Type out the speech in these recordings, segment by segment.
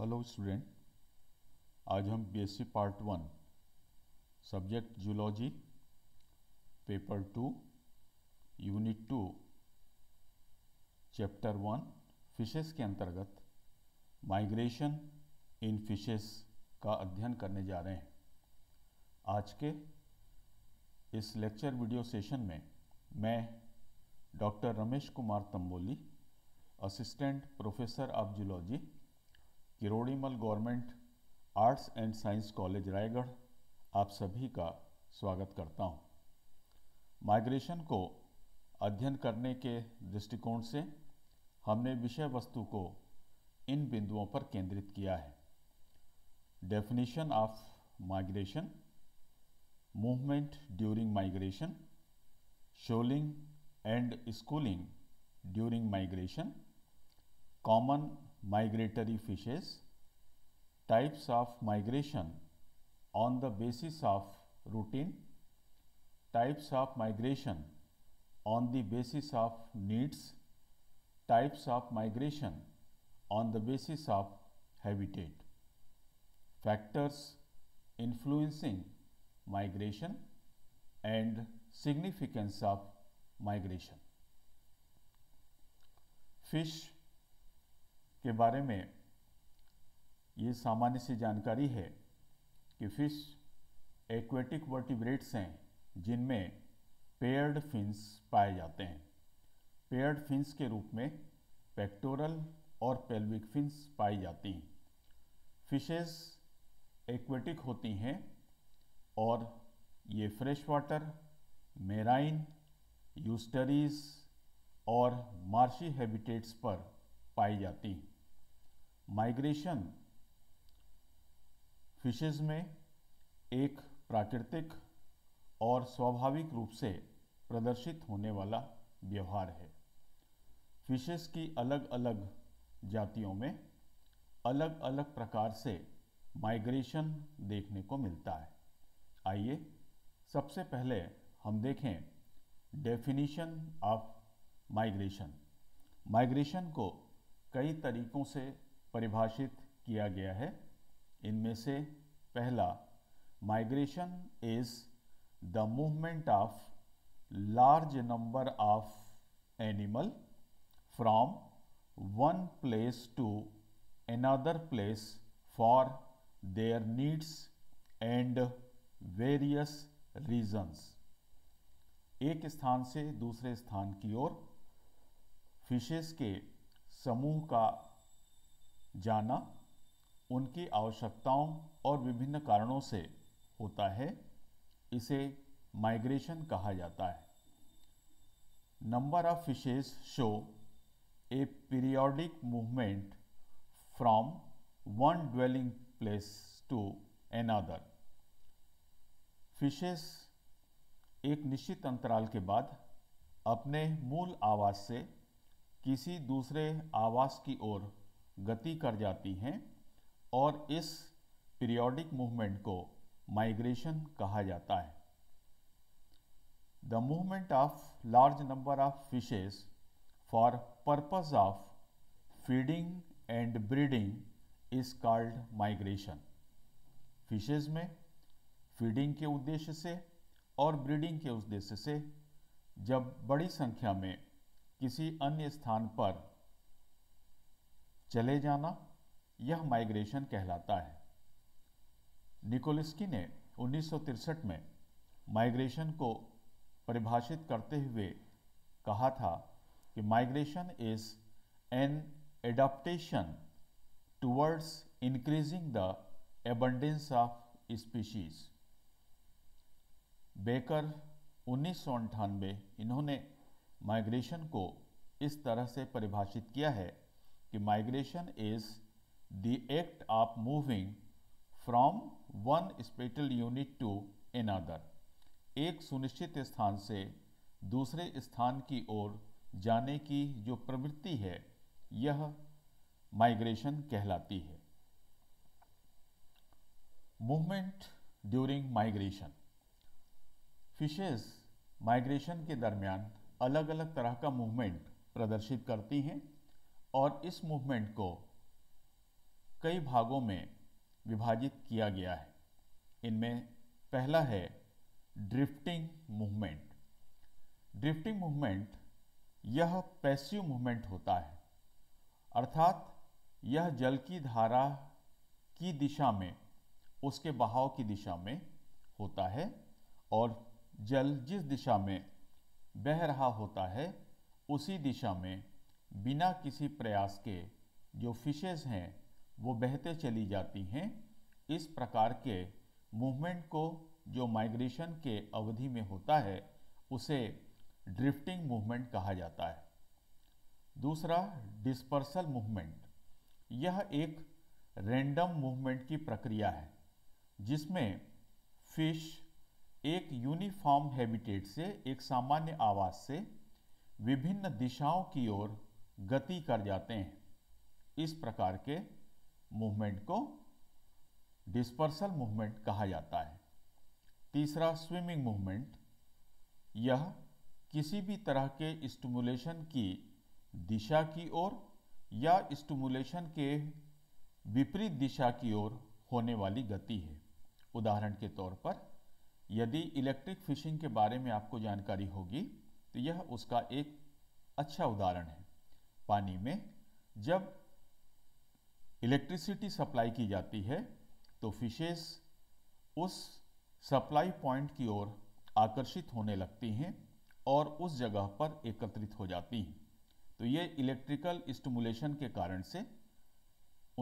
Hello student आज हम BSc part one subject zoology paper two unit two chapter one fishes के अंतर्गत migration in fishes का अध्ययन करने जा रहे हैं आज के इस लेक्चर वीडियो सेशन में मैं doctor Ramesh Kumar Tamboli assistant professor of zoology Kirodimal government arts and science college Raigarh आप सभी का स्वागत करता हूं। माइग्रेशन को अध्ययन करने के दृष्टिकोण से हमने विषय वस्तु को इन बिंदुओं पर केंद्रित किया है definition of migration movement during migration shoaling and schooling during migration common migratory fishes, types of migration on the basis of routine, types of migration on the basis of needs, types of migration on the basis of habitat, factors influencing migration and significance of migration. Fish के बारे में ये सामान्य सी जानकारी है कि fish aquatic vertebrates हैं जिनमें पेयर्ड फिन्स पाए जाते हैं पेयर्ड फिन्स के रूप में पेक्टोरल और पेल्विक फिन्स पाई जाती हैं फिशेस एक्वेटिक होती हैं और ये फ्रेश वाटर मेराइन यूस्टरीज और मार्शी हैबिटेट्स पर पाई जाती हैं माइग्रेशन फिशेज में एक प्राकृतिक और स्वाभाविक रूप से प्रदर्शित होने वाला व्यवहार है फिशेस की अलग अलग जातियों में अलग अलग प्रकार से माइग्रेशन देखने को मिलता है आइए सबसे पहले हम देखें डेफिनेशन ऑफ माइग्रेशन माइग्रेशन को कई तरीकों से परिभाषित किया गया है इनमें से पहला migration is the movement of large number of animal from one place to another place for their needs and various reasons एक स्थान से दूसरे स्थान की ओर फिशेस के समूह का जाना उनकी आवश्यकताओं और विभिन्न कारणों से होता है इसे माइग्रेशन कहा जाता है number of fishes show a periodic movement from one dwelling place to another fishes एक निश्चित अंतराल के बाद अपने मूल आवास से किसी दूसरे आवास की ओर गति कर जाती हैं और इस पीरियोडिक मूवमेंट को माइग्रेशन कहा जाता है the movement of large number of fishes for purpose of feeding and breeding is called migration fishes में फीडिंग के उद्देश्य से और ब्रीडिंग के उद्देश्य से जब बड़ी संख्या में किसी अन्य स्थान पर चले जाना यह माइग्रेशन कहलाता है निकोलस्की ने उन्नीस में माइग्रेशन को परिभाषित करते हुए कहा था कि migration is an adaptation towards increasing the abundance of species Baker उन्नीस इन्होंने माइग्रेशन को इस तरह से परिभाषित किया है कि migration is the act of moving from one spatial unit to other एक सुनिश्चित स्थान से दूसरे स्थान की ओर जाने की जो प्रवृत्ति है यह माइग्रेशन कहलाती है movement during migration fishes migration के दरमियान अलग अलग तरह का मूवमेंट प्रदर्शित करती हैं और इस मूवमेंट को कई भागों में विभाजित किया गया है इनमें पहला है ड्रिफ्टिंग मूवमेंट ड्रिफ्टिंग मूवमेंट यह पैसिव मूवमेंट होता है अर्थात यह जल की धारा की दिशा में उसके बहाव की दिशा में होता है और जल जिस दिशा में बह रहा होता है उसी दिशा में बिना किसी प्रयास के जो फिशेस हैं वो बहते चली जाती हैं इस प्रकार के मूवमेंट को जो माइग्रेशन के अवधि में होता है उसे ड्रिफ्टिंग मूवमेंट कहा जाता है दूसरा डिस्पर्सल मूवमेंट यह एक रैंडम मूवमेंट की प्रक्रिया है जिसमें फिश एक यूनिफॉर्म हैबिटेट से एक सामान्य आवास से विभिन्न दिशाओं की ओर गति कर जाते हैं इस प्रकार के मूवमेंट को डिस्पर्सल मूवमेंट कहा जाता है तीसरा स्विमिंग मूवमेंट यह किसी भी तरह के स्टिमुलेशन की दिशा की ओर या स्टिमुलेशन के विपरीत दिशा की ओर होने वाली गति है उदाहरण के तौर पर यदि इलेक्ट्रिक फिशिंग के बारे में आपको जानकारी होगी तो यह उसका एक अच्छा उदाहरण है पानी में जब इलेक्ट्रिसिटी सप्लाई की जाती है तो फिशेस उस सप्लाई पॉइंट की ओर आकर्षित होने लगती हैं और उस जगह पर एकत्रित हो जाती हैं तो ये इलेक्ट्रिकल स्टमुलेशन के कारण से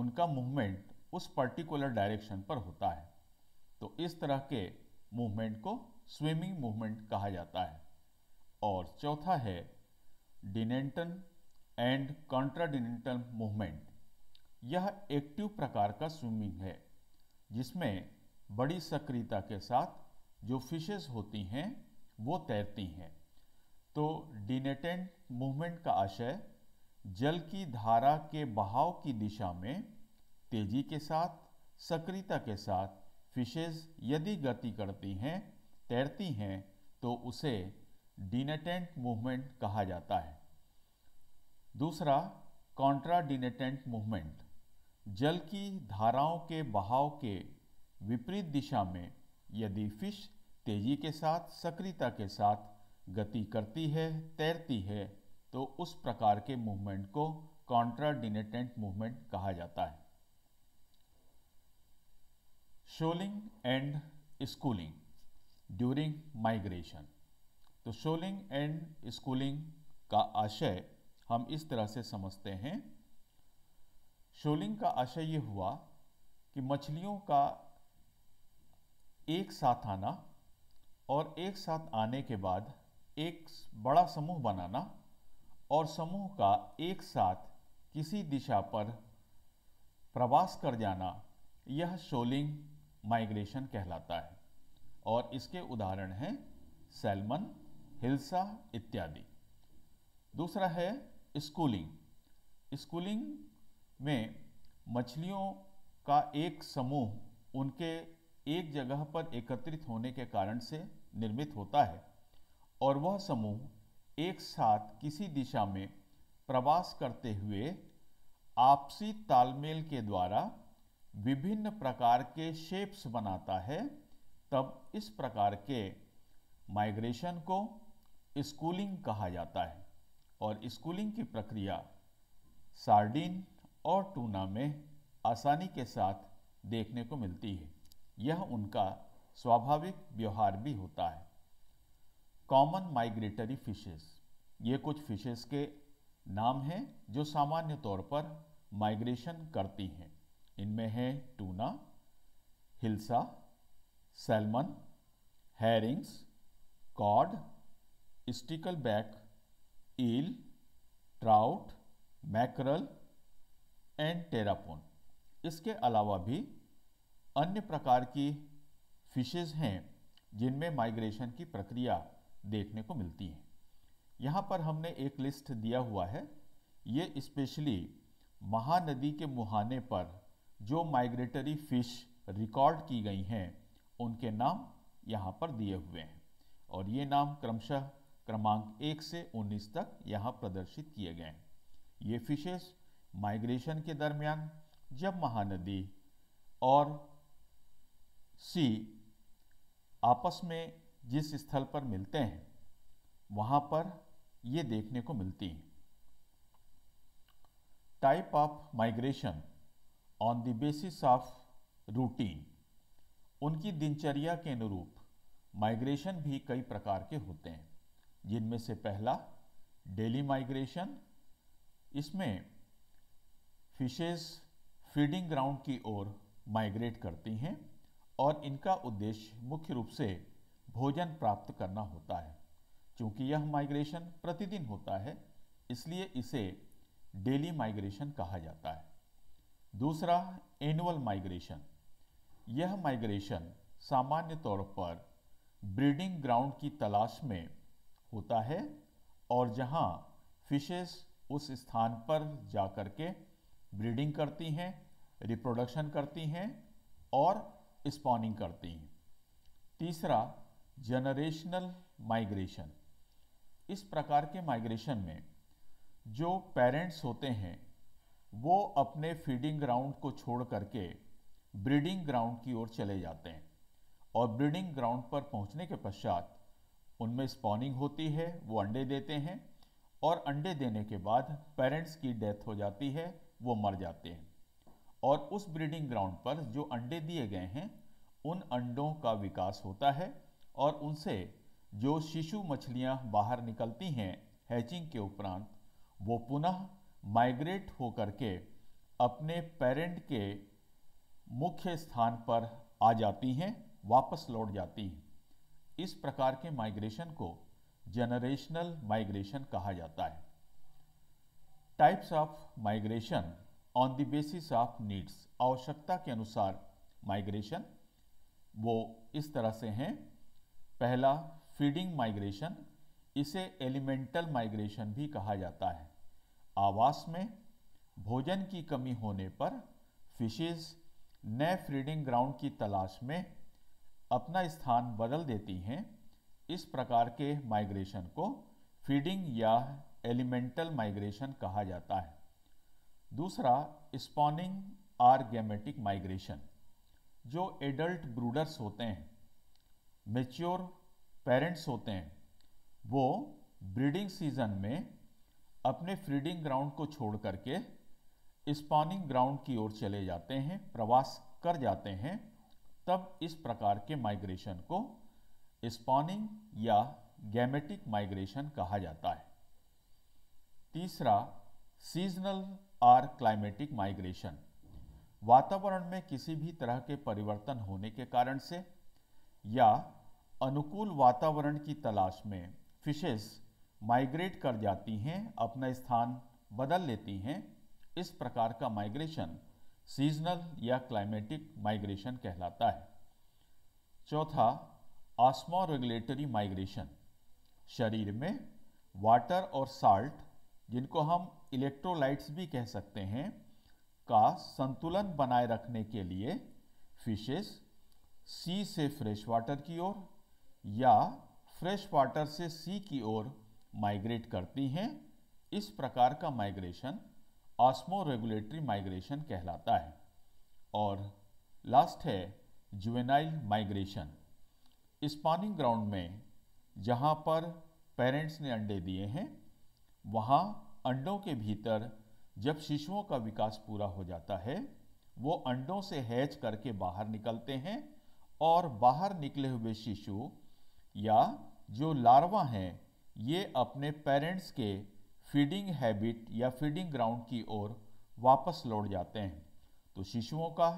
उनका मूवमेंट उस पर्टिकुलर डायरेक्शन पर होता है तो इस तरह के मूवमेंट को स्विमिंग मूवमेंट कहा जाता है और चौथा है डिनेंटन एंड कॉन्ट्राडिनेंटल मूवमेंट यह एक्टिव प्रकार का स्विमिंग है जिसमें बड़ी सक्रियता के साथ जो फिशेस होती हैं वो तैरती हैं तो डिनेटेंट मूवमेंट का आशय जल की धारा के बहाव की दिशा में तेजी के साथ सक्रियता के साथ फिशेस यदि गति करती हैं तैरती हैं तो उसे डिनेटेंट मूवमेंट कहा जाता है दूसरा कॉन्ट्राडिनेटेंट मूवमेंट जल की धाराओं के बहाव के विपरीत दिशा में यदि फिश तेजी के साथ सक्रियता के साथ गति करती है तैरती है तो उस प्रकार के मूवमेंट को कॉन्ट्राडिनेटेंट मूवमेंट कहा जाता है shoaling and schooling during migration तो शोलिंग एंड स्कूलिंग का आशय हम इस तरह से समझते हैं शोलिंग का आशय ये हुआ कि मछलियों का एक साथ आना और एक साथ आने के बाद एक बड़ा समूह बनाना और समूह का एक साथ किसी दिशा पर प्रवास कर जाना यह शोलिंग माइग्रेशन कहलाता है और इसके उदाहरण हैं सैलमन हिल्सा इत्यादि दूसरा है स्कूलिंग स्कूलिंग में मछलियों का एक समूह उनके एक जगह पर एकत्रित होने के कारण से निर्मित होता है और वह समूह एक साथ किसी दिशा में प्रवास करते हुए आपसी तालमेल के द्वारा विभिन्न प्रकार के शेप्स बनाता है तब इस प्रकार के माइग्रेशन को स्कूलिंग कहा जाता है और स्कूलिंग की प्रक्रिया सार्डिन और टूना में आसानी के साथ देखने को मिलती है यह उनका स्वाभाविक व्यवहार भी होता है कॉमन माइग्रेटरी फिशेस ये कुछ फिशेस के नाम हैं जो सामान्य तौर पर माइग्रेशन करती हैं इनमें हैं tuna hilsa salmon herrings cod stickleback eel, trout, mackerel and terapon इसके अलावा भी अन्य प्रकार की फिशेज हैं जिनमें माइग्रेशन की प्रक्रिया देखने को मिलती है यहाँ पर हमने एक लिस्ट दिया हुआ है ये स्पेशली महानदी के मुहाने पर जो माइग्रेटरी फिश रिकॉर्ड की गई हैं उनके नाम यहाँ पर दिए हुए हैं और ये नाम क्रमशः क्रमांक एक से उन्नीस तक यहाँ प्रदर्शित किए गए हैं ये फिशेस माइग्रेशन के दरमियान जब महानदी और सी आपस में जिस स्थल पर मिलते हैं वहाँ पर ये देखने को मिलती हैं type of migration on the basis of routine उनकी दिनचर्या के अनुरूप माइग्रेशन भी कई प्रकार के होते हैं जिनमें से पहला डेली माइग्रेशन इसमें फिशेस फीडिंग ग्राउंड की ओर माइग्रेट करती हैं और इनका उद्देश्य मुख्य रूप से भोजन प्राप्त करना होता है क्योंकि यह माइग्रेशन प्रतिदिन होता है इसलिए इसे डेली माइग्रेशन कहा जाता है दूसरा एनुअल माइग्रेशन यह माइग्रेशन सामान्य तौर पर ब्रीडिंग ग्राउंड की तलाश में होता है और जहाँ फिशेस उस स्थान पर जा कर के ब्रीडिंग करती हैं रिप्रोडक्शन करती हैं और स्पॉनिंग करती हैं तीसरा जनरेशनल माइग्रेशन इस प्रकार के माइग्रेशन में जो पेरेंट्स होते हैं वो अपने फीडिंग ग्राउंड को छोड़ करके ब्रीडिंग ग्राउंड की ओर चले जाते हैं और ब्रीडिंग ग्राउंड पर पहुंचने के पश्चात उनमें स्पॉनिंग होती है वो अंडे देते हैं और अंडे देने के बाद पेरेंट्स की डेथ हो जाती है वो मर जाते हैं और उस ब्रीडिंग ग्राउंड पर जो अंडे दिए गए हैं उन अंडों का विकास होता है और उनसे जो शिशु मछलियां बाहर निकलती हैं हैचिंग के उपरांत वो पुनः माइग्रेट होकर के अपने पेरेंट के मुख्य स्थान पर आ जाती हैं वापस लौट जाती हैं इस प्रकार के माइग्रेशन को जनरेशनल माइग्रेशन कहा जाता है types of migration on the basis of needs आवश्यकता के अनुसार माइग्रेशन वो इस तरह से हैं पहला फीडिंग माइग्रेशन इसे एलिमेंटल माइग्रेशन भी कहा जाता है आवास में भोजन की कमी होने पर फिशेज नए फीडिंग ग्राउंड की तलाश में अपना स्थान बदल देती हैं इस प्रकार के माइग्रेशन को फीडिंग या एलिमेंटल माइग्रेशन कहा जाता है दूसरा स्पॉनिंग आर गैमेटिक माइग्रेशन जो एडल्ट ब्रूडर्स होते हैं मेच्योर पेरेंट्स होते हैं वो ब्रीडिंग सीजन में अपने फ्रीडिंग ग्राउंड को छोड़ करके स्पॉनिंग ग्राउंड की ओर चले जाते हैं प्रवास कर जाते हैं तब इस प्रकार के माइग्रेशन को स्पॉनिंग या गैमेटिक माइग्रेशन कहा जाता है तीसरा सीजनल आर क्लाइमेटिक माइग्रेशन वातावरण में किसी भी तरह के परिवर्तन होने के कारण से या अनुकूल वातावरण की तलाश में फिशेस माइग्रेट कर जाती हैं अपना स्थान बदल लेती हैं इस प्रकार का माइग्रेशन सीजनल या क्लाइमेटिक माइग्रेशन कहलाता है चौथा आसमो रेगुलेटरी माइग्रेशन शरीर में वाटर और साल्ट जिनको हम इलेक्ट्रोलाइट्स भी कह सकते हैं का संतुलन बनाए रखने के लिए फिशेस सी से फ्रेश वाटर की ओर या फ्रेश वाटर से सी की ओर माइग्रेट करती हैं इस प्रकार का माइग्रेशन ऑस्मो रेगुलेटरी माइग्रेशन कहलाता है और लास्ट है जुवेनाइल माइग्रेशन स्पानिंग ग्राउंड में जहाँ पर पेरेंट्स ने अंडे दिए हैं वहाँ अंडों के भीतर जब शिशुओं का विकास पूरा हो जाता है वो अंडों से हैच करके बाहर निकलते हैं और बाहर निकले हुए शिशु या जो लार्वा हैं ये अपने पेरेंट्स के फीडिंग हैबिट या फीडिंग ग्राउंड की ओर वापस लौट जाते हैं तो शिशुओं का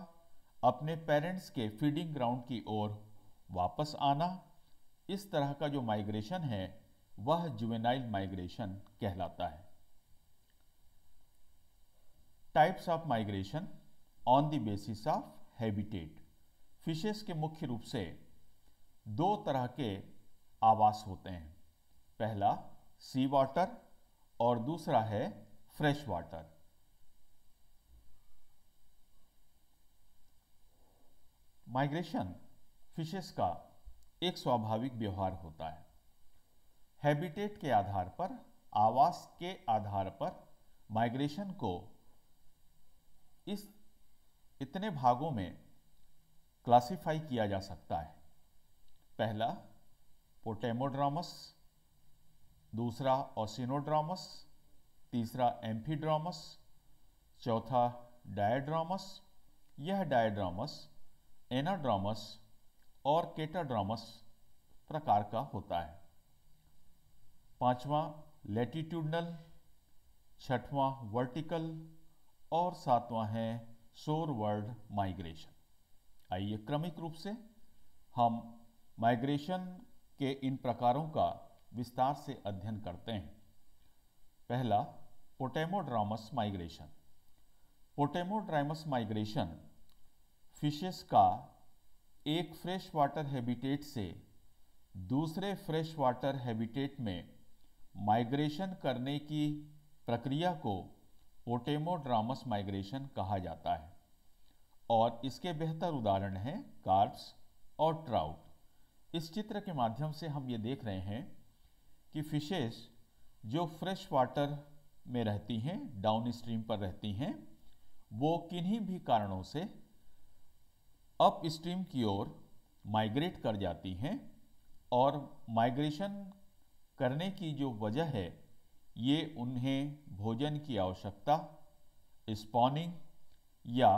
अपने पेरेंट्स के फीडिंग ग्राउंड की ओर वापस आना इस तरह का जो माइग्रेशन है वह जुवेनाइल माइग्रेशन कहलाता है types of migration on the basis of habitat fishes के मुख्य रूप से दो तरह के आवास होते हैं पहला सी वाटर और दूसरा है फ्रेश वाटर माइग्रेशन फिशेस का एक स्वाभाविक व्यवहार होता है हैबिटेट के आधार पर आवास के आधार पर माइग्रेशन को इस इतने भागों में क्लासिफाई किया जा सकता है पहला पोटेमोड्रामस दूसरा ओसिनोड्रामस तीसरा एम्फीड्रामस चौथा डायड्रामस यह डायड्रामस एनाड्रामस और केटाड्रामस प्रकार का होता है पांचवा लेटिट्यूडनल छठवां वर्टिकल और सातवां है सोरवर्ड माइग्रेशन आइए क्रमिक रूप से हम माइग्रेशन के इन प्रकारों का विस्तार से अध्ययन करते हैं पहला potamodromous migration potamodromous migration fishes का एक फ्रेश वाटर हैबिटेट से दूसरे फ्रेश वाटर हैबिटेट में माइग्रेशन करने की प्रक्रिया को पोटेमोड्रामस माइग्रेशन कहा जाता है और इसके बेहतर उदाहरण हैं कार्प्स और ट्राउट इस चित्र के माध्यम से हम ये देख रहे हैं कि फिशेस जो फ्रेश वाटर में रहती हैं डाउन स्ट्रीम पर रहती हैं वो किन्हीं भी कारणों से अप स्ट्रीम की ओर माइग्रेट कर जाती हैं और माइग्रेशन करने की जो वजह है ये उन्हें भोजन की आवश्यकता स्पॉनिंग या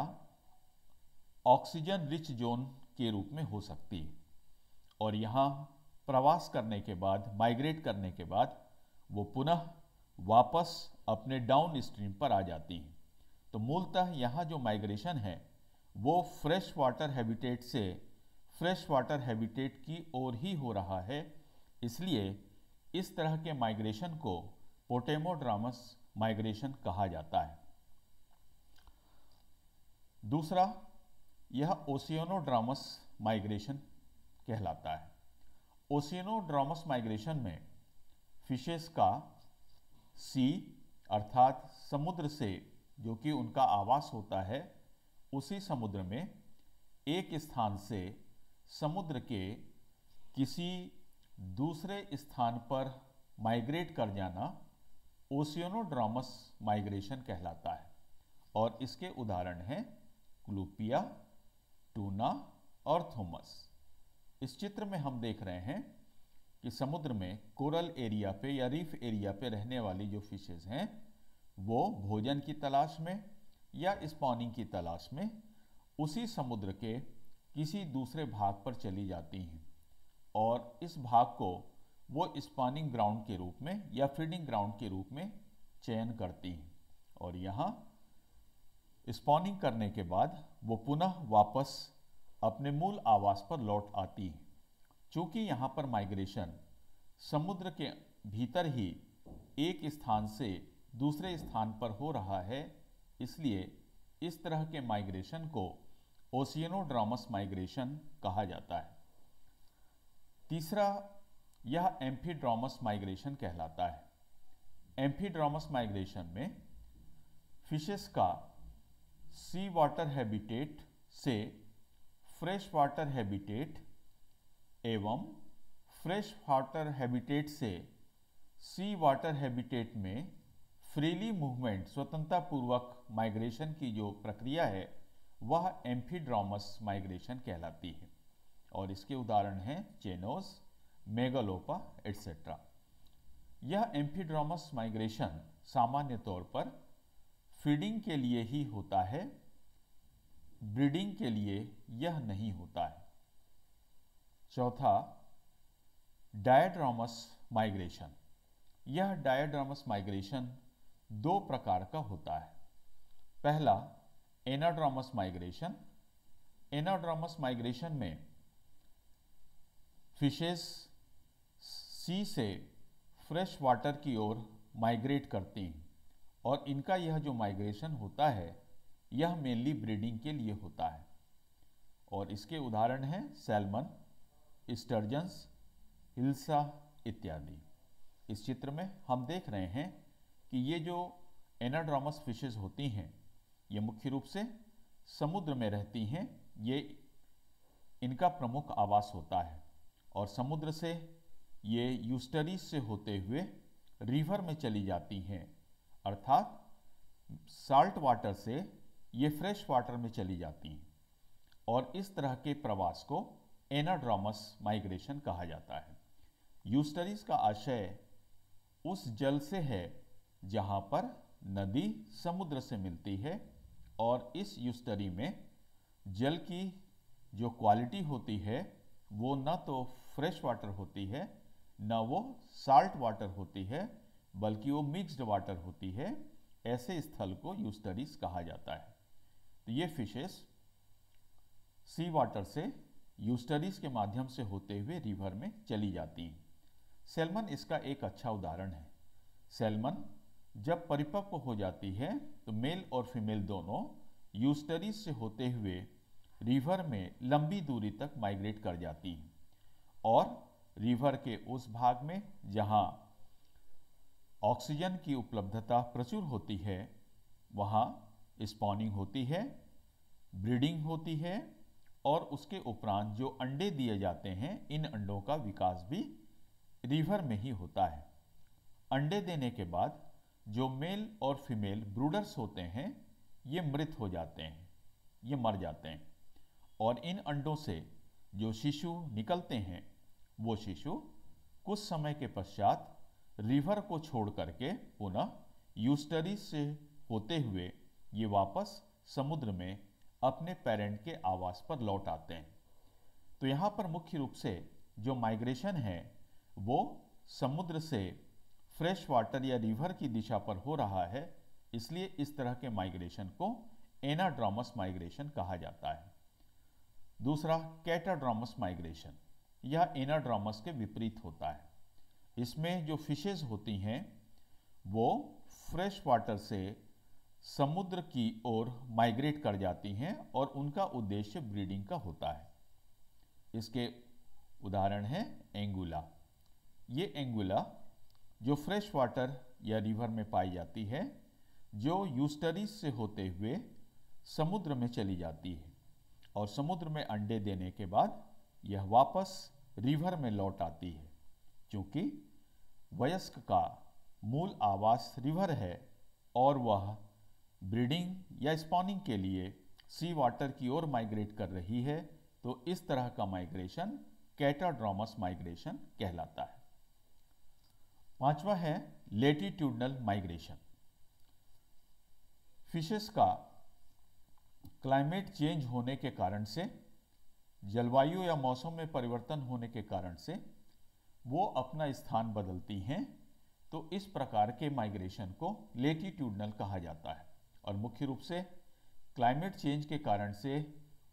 ऑक्सीजन रिच जोन के रूप में हो सकती है और यहाँ प्रवास करने के बाद माइग्रेट करने के बाद वो पुनः वापस अपने डाउन स्ट्रीम पर आ जाती हैं तो मूलतः यहाँ जो माइग्रेशन है वो फ्रेश वाटर हैबिटेट से फ्रेश वाटर हैबिटेट की ओर ही हो रहा है इसलिए इस तरह के माइग्रेशन को पोटेमोड्रामस माइग्रेशन कहा जाता है दूसरा यह ओसियोनोड्रामस माइग्रेशन कहलाता है ओसिनोड्रामस माइग्रेशन में फिशेस का सी अर्थात समुद्र से जो कि उनका आवास होता है उसी समुद्र में एक स्थान से समुद्र के किसी दूसरे स्थान पर माइग्रेट कर जाना ओसियोनोड्रामस माइग्रेशन कहलाता है और इसके उदाहरण हैं क्लूपिया टूना और थोमस इस चित्र में हम देख रहे हैं कि समुद्र में कोरल एरिया पे या रीफ एरिया पे रहने वाली जो फिशेज़ हैं वो भोजन की तलाश में या स्पॉनिंग की तलाश में उसी समुद्र के किसी दूसरे भाग पर चली जाती हैं और इस भाग को वो स्पॉनिंग ग्राउंड के रूप में या फीडिंग ग्राउंड के रूप में चयन करती हैं और यहाँ स्पॉनिंग करने के बाद वो पुनः वापस अपने मूल आवास पर लौट आती चूँकि यहाँ पर माइग्रेशन समुद्र के भीतर ही एक स्थान से दूसरे स्थान पर हो रहा है इसलिए इस तरह के माइग्रेशन को ओसियनोड्रामस माइग्रेशन कहा जाता है तीसरा यह एम्फीड्रामस माइग्रेशन कहलाता है एम्फीड्रामस माइग्रेशन में फिशेस का सी वाटर हैबिटेट से फ्रेश वाटर हैबिटेट एवं फ्रेश वाटर हैबिटेट से सी वाटर हैबिटेट में फ्रीली मूवमेंट स्वतंत्रतापूर्वक माइग्रेशन की जो प्रक्रिया है वह एम्फीड्रामस माइग्रेशन कहलाती है और इसके उदाहरण हैं चेनोस मेगालोपा एट्सेट्रा यह एम्फीड्रामस माइग्रेशन सामान्य तौर पर फीडिंग के लिए ही होता है ब्रीडिंग के लिए यह नहीं होता है चौथा डायड्रामस माइग्रेशन यह डायड्रामस माइग्रेशन दो प्रकार का होता है पहला एनाड्रामस माइग्रेशन एनाड्रामस माइग्रेशन में फिशेस सी से फ्रेश वाटर की ओर माइग्रेट करती हैं और इनका यह जो माइग्रेशन होता है यह मेनली ब्रीडिंग के लिए होता है और इसके उदाहरण हैं सैलमन स्टर्जन्स हिल्सा इत्यादि इस चित्र में हम देख रहे हैं कि ये जो एनाड्रामस फिशेज होती हैं ये मुख्य रूप से समुद्र में रहती हैं ये इनका प्रमुख आवास होता है और समुद्र से ये यूस्टरीज से होते हुए रिवर में चली जाती हैं अर्थात साल्ट वाटर से ये फ्रेश वाटर में चली जाती हैं और इस तरह के प्रवास को एनाड्रामस माइग्रेशन कहा जाता है यूस्टरीज का आशय उस जल से है जहाँ पर नदी समुद्र से मिलती है और इस यूस्टरी में जल की जो क्वालिटी होती है वो न तो फ्रेश वाटर होती है न वो साल्ट वाटर होती है बल्कि वो मिक्स्ड वाटर होती है ऐसे स्थल को यूस्टरीज कहा जाता है तो ये फिशेस सी वाटर से यूस्टरीज के माध्यम से होते हुए रिवर में चली जाती हैं सेलमन इसका एक अच्छा उदाहरण है सेलमन जब परिपक्व हो जाती है तो मेल और फीमेल दोनों यूस्टरीज से होते हुए रिवर में लंबी दूरी तक माइग्रेट कर जाती हैं और रिवर के उस भाग में जहाँ ऑक्सीजन की उपलब्धता प्रचुर होती है वहाँ स्पॉनिंग होती है ब्रीडिंग होती है और उसके उपरांत जो अंडे दिए जाते हैं इन अंडों का विकास भी रिवर में ही होता है अंडे देने के बाद जो मेल और फीमेल ब्रूडर्स होते हैं ये मृत हो जाते हैं ये मर जाते हैं और इन अंडों से जो शिशु निकलते हैं वो शिशु कुछ समय के पश्चात रिवर को छोड़ करके पुनः यूस्टरी से होते हुए ये वापस समुद्र में अपने पेरेंट के आवास पर लौट आते हैं तो यहाँ पर मुख्य रूप से जो माइग्रेशन है वो समुद्र से फ्रेश वाटर या रिवर की दिशा पर हो रहा है इसलिए इस तरह के माइग्रेशन को एनाड्रामस माइग्रेशन कहा जाता है दूसरा कैटाड्रामस माइग्रेशन यह एनाड्रामस के विपरीत होता है इसमें जो फिशेज होती हैं वो फ्रेश वाटर से समुद्र की ओर माइग्रेट कर जाती हैं और उनका उद्देश्य ब्रीडिंग का होता है इसके उदाहरण हैं एंगुला ये एंगुला जो फ्रेश वाटर या रिवर में पाई जाती है जो यूस्टरीज से होते हुए समुद्र में चली जाती है और समुद्र में अंडे देने के बाद यह वापस रिवर में लौट आती है क्योंकि वयस्क का मूल आवास रिवर है और वह ब्रीडिंग या स्पॉनिंग के लिए सी वाटर की ओर माइग्रेट कर रही है तो इस तरह का माइग्रेशन कैटाड्रामस माइग्रेशन कहलाता है पांचवा है लेटीट्यूडनल माइग्रेशन फिशेस का क्लाइमेट चेंज होने के कारण से जलवायु या मौसम में परिवर्तन होने के कारण से वो अपना स्थान बदलती हैं तो इस प्रकार के माइग्रेशन को लेटीट्यूडनल कहा जाता है और मुख्य रूप से क्लाइमेट चेंज के कारण से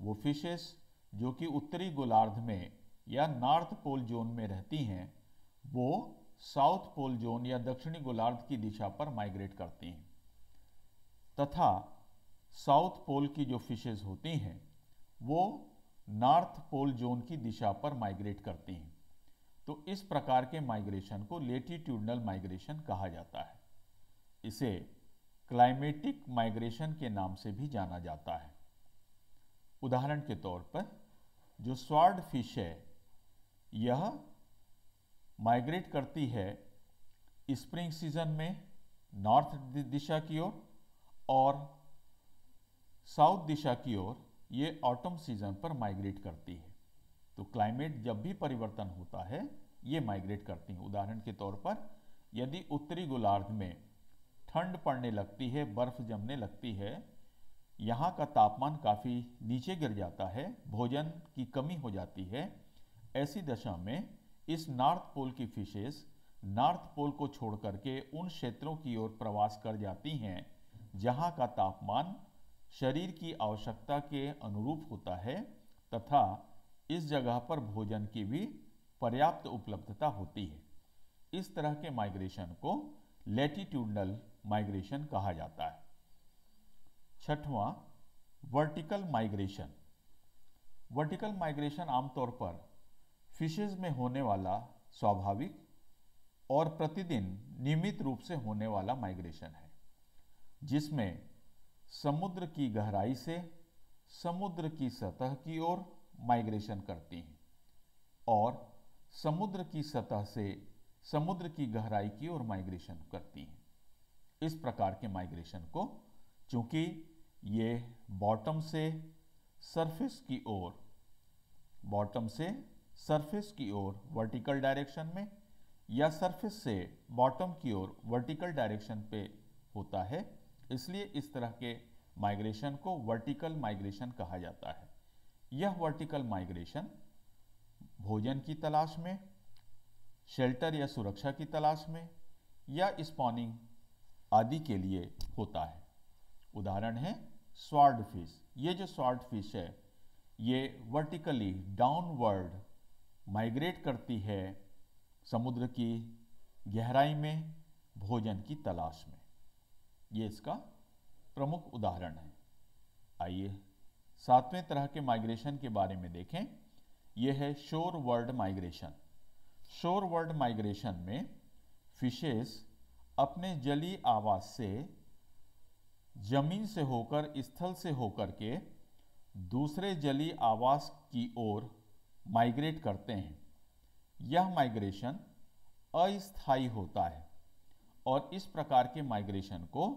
वो फिशेस जो कि उत्तरी गोलार्ध में या नॉर्थ पोल जोन में रहती हैं वो साउथ पोल जोन या दक्षिणी गोलार्ध की दिशा पर माइग्रेट करती हैं तथा साउथ पोल की जो फिशेस होती हैं वो नॉर्थ पोल जोन की दिशा पर माइग्रेट करती हैं तो इस प्रकार के माइग्रेशन को लेटीट्यूडनल माइग्रेशन कहा जाता है इसे क्लाइमेटिक माइग्रेशन के नाम से भी जाना जाता है उदाहरण के तौर पर जो स्वाड फिश है यह माइग्रेट करती है स्प्रिंग सीजन में नॉर्थ दिशा की ओर और साउथ दिशा की ओर ये ऑटम सीजन पर माइग्रेट करती है तो क्लाइमेट जब भी परिवर्तन होता है ये माइग्रेट करती हैं उदाहरण के तौर पर यदि उत्तरी गोलार्ध में ठंड पड़ने लगती है बर्फ़ जमने लगती है यहाँ का तापमान काफ़ी नीचे गिर जाता है भोजन की कमी हो जाती है ऐसी दशा में इस नॉर्थ पोल की फिशेस नॉर्थ पोल को छोड़ करके उन क्षेत्रों की ओर प्रवास कर जाती हैं जहाँ का तापमान शरीर की आवश्यकता के अनुरूप होता है तथा इस जगह पर भोजन की भी पर्याप्त उपलब्धता होती है इस तरह के माइग्रेशन को लेटीट्यूडनल माइग्रेशन कहा जाता है छठवां वर्टिकल माइग्रेशन वर्टिकल माइग्रेशन आमतौर पर फिशेज में होने वाला स्वाभाविक और प्रतिदिन नियमित रूप से होने वाला माइग्रेशन है जिसमें समुद्र की गहराई से समुद्र की सतह की ओर माइग्रेशन करती हैं और समुद्र की सतह से समुद्र की गहराई की ओर माइग्रेशन करती हैं इस प्रकार के माइग्रेशन को चूंकि ये बॉटम से सरफेस की ओर बॉटम से सरफेस की ओर वर्टिकल डायरेक्शन में या सरफेस से बॉटम की ओर वर्टिकल डायरेक्शन पे होता है इसलिए इस तरह के माइग्रेशन को वर्टिकल माइग्रेशन कहा जाता है यह वर्टिकल माइग्रेशन भोजन की तलाश में शेल्टर या सुरक्षा की तलाश में या स्पॉनिंग आदि के लिए होता है उदाहरण है स्वार्ड फिश ये जो स्वार्ड फिश है ये वर्टिकली डाउनवर्ड माइग्रेट करती है समुद्र की गहराई में भोजन की तलाश में ये इसका प्रमुख उदाहरण है आइए सातवें तरह के माइग्रेशन के बारे में देखें यह है shoreward migration shoreward migration में फिशेस अपने जली आवास से जमीन से होकर स्थल से होकर के दूसरे जली आवास की ओर माइग्रेट करते हैं यह माइग्रेशन अस्थायी होता है और इस प्रकार के माइग्रेशन को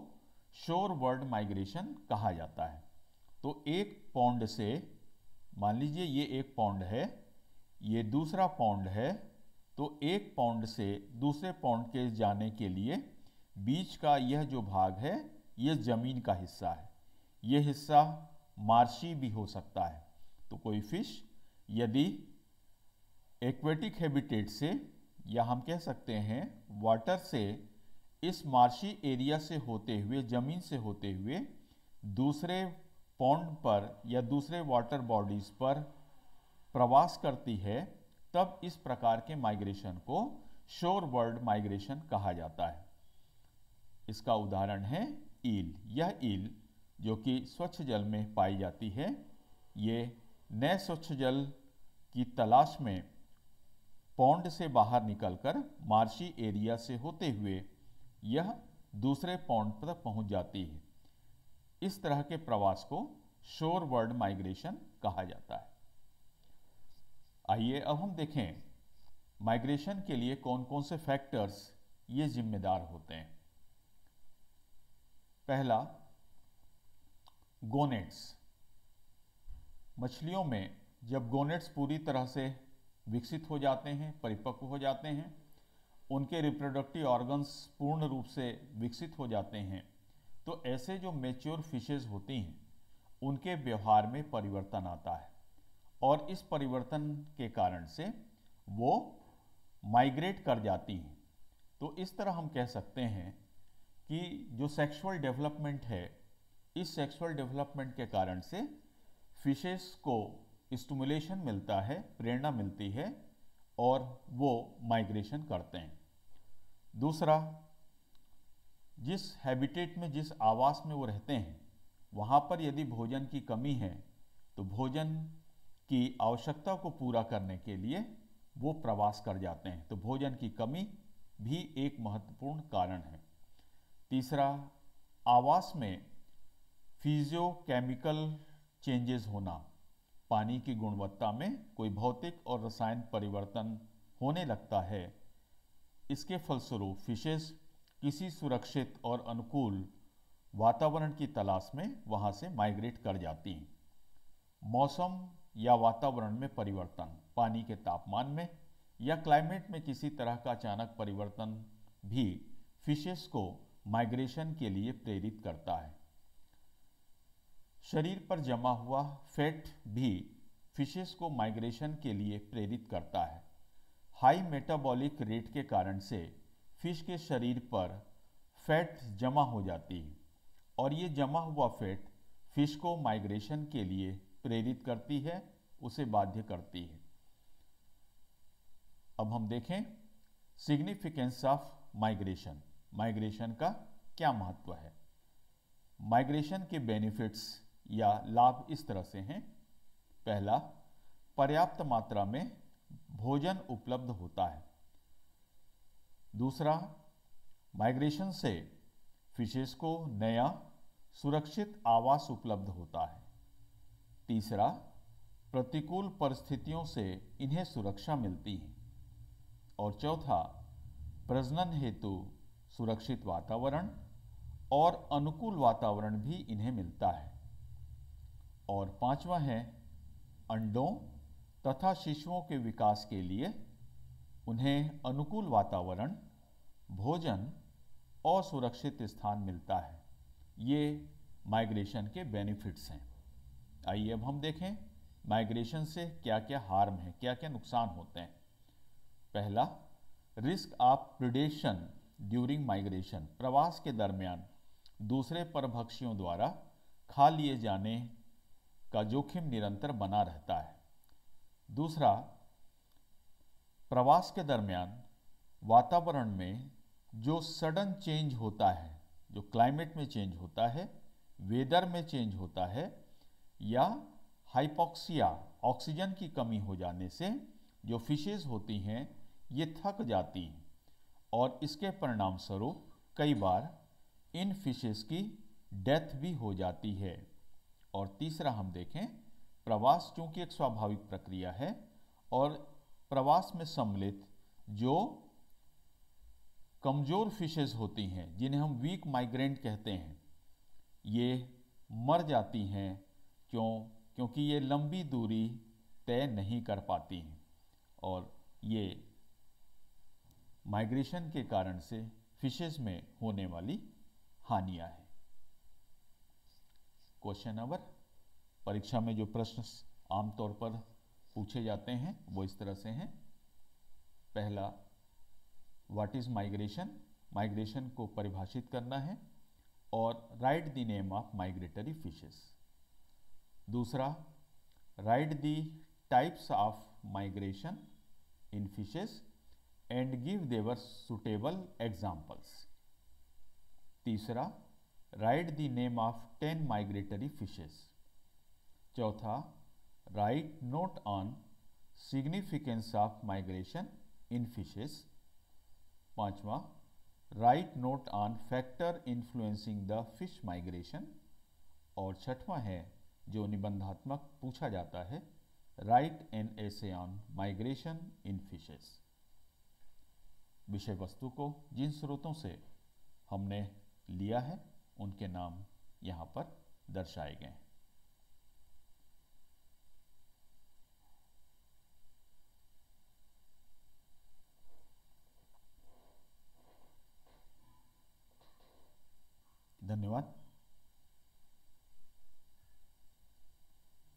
शोर वर्ड माइग्रेशन कहा जाता है तो एक पौंड से मान लीजिए ये एक पौंड है ये दूसरा पौंड है तो एक पौंड से दूसरे पौंड के जाने के लिए बीच का यह जो भाग है यह ज़मीन का हिस्सा है यह हिस्सा मार्शी भी हो सकता है तो कोई फिश यदि एक्वेटिक हैबिटेट से या हम कह सकते हैं वाटर से इस मार्शी एरिया से होते हुए ज़मीन से होते हुए दूसरे पॉन्ड पर या दूसरे वाटर बॉडीज़ पर प्रवास करती है तब इस प्रकार के माइग्रेशन को शोर वर्ल्ड माइग्रेशन कहा जाता है इसका उदाहरण है ईल यह ईल जो कि स्वच्छ जल में पाई जाती है ये नए स्वच्छ जल की तलाश में पौंड से बाहर निकलकर मार्शी एरिया से होते हुए यह दूसरे पौंड तक पहुंच जाती है इस तरह के प्रवास को शोर वर्ड माइग्रेशन कहा जाता है आइए अब हम देखें माइग्रेशन के लिए कौन कौन से फैक्टर्स ये जिम्मेदार होते हैं पहला गोनेट्स मछलियों में जब गोनेट्स पूरी तरह से विकसित हो जाते हैं परिपक्व हो जाते हैं उनके रिप्रोडक्टिव ऑर्गन्स पूर्ण रूप से विकसित हो जाते हैं तो ऐसे जो मेच्योर फिशेज होती हैं उनके व्यवहार में परिवर्तन आता है और इस परिवर्तन के कारण से वो माइग्रेट कर जाती हैं तो इस तरह हम कह सकते हैं कि जो सेक्सुअल डेवलपमेंट है इस सेक्सुअल डेवलपमेंट के कारण से फिशेस को स्टमुलेशन मिलता है प्रेरणा मिलती है और वो माइग्रेशन करते हैं दूसरा जिस हैबिटेट में जिस आवास में वो रहते हैं वहाँ पर यदि भोजन की कमी है तो भोजन की आवश्यकता को पूरा करने के लिए वो प्रवास कर जाते हैं तो भोजन की कमी भी एक महत्वपूर्ण कारण है तीसरा आवास में फिजियोकेमिकल चेंजेस होना पानी की गुणवत्ता में कोई भौतिक और रसायन परिवर्तन होने लगता है इसके फलस्वरूप फिशेस किसी सुरक्षित और अनुकूल वातावरण की तलाश में वहाँ से माइग्रेट कर जाती हैं मौसम या वातावरण में परिवर्तन पानी के तापमान में या क्लाइमेट में किसी तरह का अचानक परिवर्तन भी फिशेस को माइग्रेशन के लिए प्रेरित करता है शरीर पर जमा हुआ फैट भी फिशेस को माइग्रेशन के लिए प्रेरित करता है हाई मेटाबॉलिक रेट के कारण से फिश के शरीर पर फैट जमा हो जाती है और ये जमा हुआ फैट फिश को माइग्रेशन के लिए प्रेरित करती है उसे बाध्य करती है अब हम देखें सिग्निफिकेंस ऑफ माइग्रेशन माइग्रेशन का क्या महत्व है माइग्रेशन के बेनिफिट्स या लाभ इस तरह से हैं पहला पर्याप्त मात्रा में भोजन उपलब्ध होता है दूसरा माइग्रेशन से फिशेस को नया सुरक्षित आवास उपलब्ध होता है तीसरा प्रतिकूल परिस्थितियों से इन्हें सुरक्षा मिलती है और चौथा प्रजनन हेतु सुरक्षित वातावरण और अनुकूल वातावरण भी इन्हें मिलता है और पांचवा है अंडों तथा शिशुओं के विकास के लिए उन्हें अनुकूल वातावरण भोजन और सुरक्षित स्थान मिलता है ये माइग्रेशन के बेनिफिट्स हैं आइए अब हम देखें माइग्रेशन से क्या क्या हार्म है क्या क्या नुकसान होते हैं पहला risk of predation during migration प्रवास के दरमियान दूसरे परभक्षियों द्वारा खा लिए जाने का जोखिम निरंतर बना रहता है दूसरा प्रवास के दरमियान वातावरण में जो सडन चेंज होता है जो क्लाइमेट में चेंज होता है वेदर में चेंज होता है या हाइपोक्सिया ऑक्सीजन की कमी हो जाने से जो फिशेज़ होती हैं ये थक जाती हैं और इसके परिणाम स्वरूप कई बार इन फिशेस की डेथ भी हो जाती है और तीसरा हम देखें प्रवास चूंकि एक स्वाभाविक प्रक्रिया है और प्रवास में सम्मिलित जो कमज़ोर फिशेस होती हैं जिन्हें हम वीक माइग्रेंट कहते हैं ये मर जाती हैं क्यों क्योंकि ये लंबी दूरी तय नहीं कर पाती हैं और ये माइग्रेशन के कारण से फिशेज में होने वाली हानियां हैं क्वेश्चन नंबर परीक्षा में जो प्रश्न आमतौर पर पूछे जाते हैं वो इस तरह से हैं पहला व्हाट इज माइग्रेशन माइग्रेशन को परिभाषित करना है और write the name of migratory fishes दूसरा write the types of migration in fishes and give their suitable examples तीसरा write the name of ten migratory fishes चौथा write note on significance of migration in fishes पांचवा write note on factor influencing the fish migration और छठवा है जो निबंधात्मक पूछा जाता है write an essay on migration in fishes विषय वस्तु को जिन स्रोतों से हमने लिया है उनके नाम यहां पर दर्शाए गए धन्यवाद